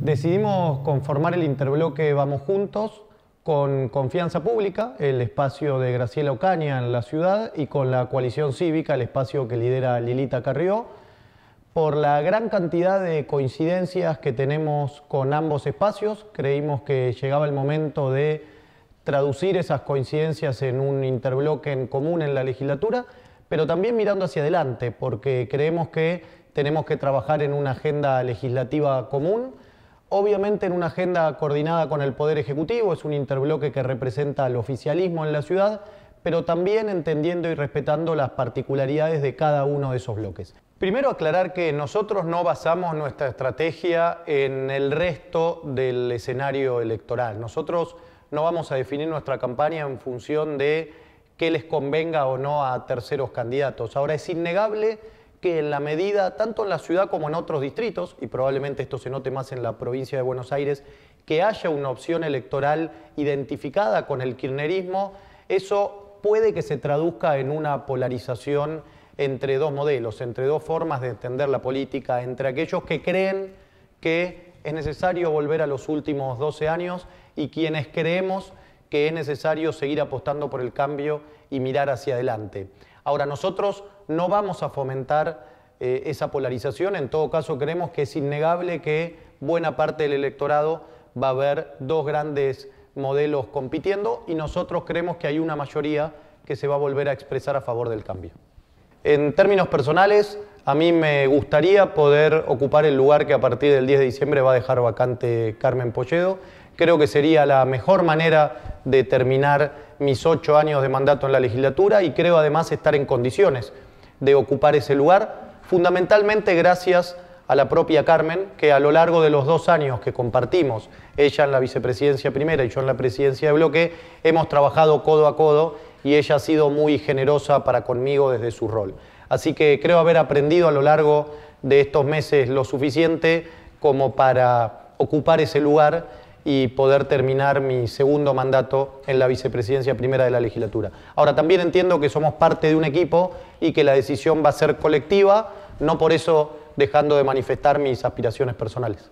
Decidimos conformar el interbloque Vamos Juntos con Confianza Pública, el espacio de Graciela Ocaña en la ciudad, y con la coalición cívica, el espacio que lidera Lilita Carrió, por la gran cantidad de coincidencias que tenemos con ambos espacios, creímos que llegaba el momento de traducir esas coincidencias en un interbloque en común en la legislatura, pero también mirando hacia adelante, porque creemos que tenemos que trabajar en una agenda legislativa común obviamente en una agenda coordinada con el Poder Ejecutivo, es un interbloque que representa al oficialismo en la ciudad, pero también entendiendo y respetando las particularidades de cada uno de esos bloques. Primero aclarar que nosotros no basamos nuestra estrategia en el resto del escenario electoral. Nosotros no vamos a definir nuestra campaña en función de qué les convenga o no a terceros candidatos. Ahora es innegable que en la medida, tanto en la ciudad como en otros distritos, y probablemente esto se note más en la provincia de Buenos Aires, que haya una opción electoral identificada con el kirchnerismo, eso puede que se traduzca en una polarización entre dos modelos, entre dos formas de entender la política, entre aquellos que creen que es necesario volver a los últimos 12 años y quienes creemos que es necesario seguir apostando por el cambio y mirar hacia adelante. Ahora, nosotros no vamos a fomentar eh, esa polarización, en todo caso creemos que es innegable que buena parte del electorado va a haber dos grandes modelos compitiendo y nosotros creemos que hay una mayoría que se va a volver a expresar a favor del cambio. En términos personales, a mí me gustaría poder ocupar el lugar que a partir del 10 de diciembre va a dejar vacante Carmen Polledo. Creo que sería la mejor manera de terminar mis ocho años de mandato en la legislatura y creo además estar en condiciones de ocupar ese lugar, fundamentalmente gracias a la propia Carmen, que a lo largo de los dos años que compartimos, ella en la vicepresidencia primera y yo en la presidencia de bloque, hemos trabajado codo a codo y ella ha sido muy generosa para conmigo desde su rol. Así que creo haber aprendido a lo largo de estos meses lo suficiente como para ocupar ese lugar y poder terminar mi segundo mandato en la vicepresidencia primera de la legislatura. Ahora, también entiendo que somos parte de un equipo y que la decisión va a ser colectiva, no por eso dejando de manifestar mis aspiraciones personales.